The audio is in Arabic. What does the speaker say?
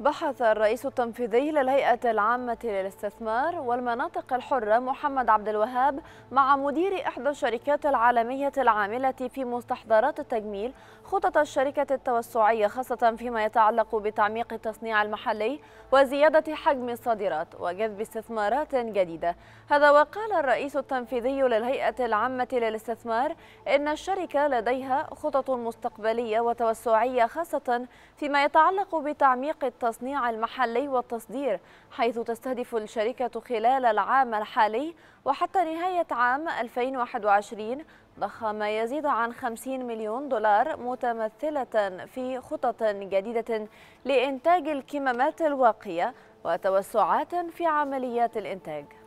بحث الرئيس التنفيذي للهيئة العامة للاستثمار والمناطق الحرة محمد عبد الوهاب مع مدير إحدى الشركات العالمية العاملة في مستحضرات التجميل خطط الشركة التوسعية خاصة فيما يتعلق بتعميق التصنيع المحلي وزيادة حجم الصادرات وجذب استثمارات جديدة هذا وقال الرئيس التنفيذي للهيئة العامة للاستثمار إن الشركة لديها خطط مستقبلية وتوسعية خاصة فيما يتعلق بتعميق التصنيع التصنيع المحلي والتصدير حيث تستهدف الشركة خلال العام الحالي وحتى نهاية عام 2021 ضخ ما يزيد عن 50 مليون دولار متمثلة في خطط جديدة لإنتاج الكمامات الواقية وتوسعات في عمليات الإنتاج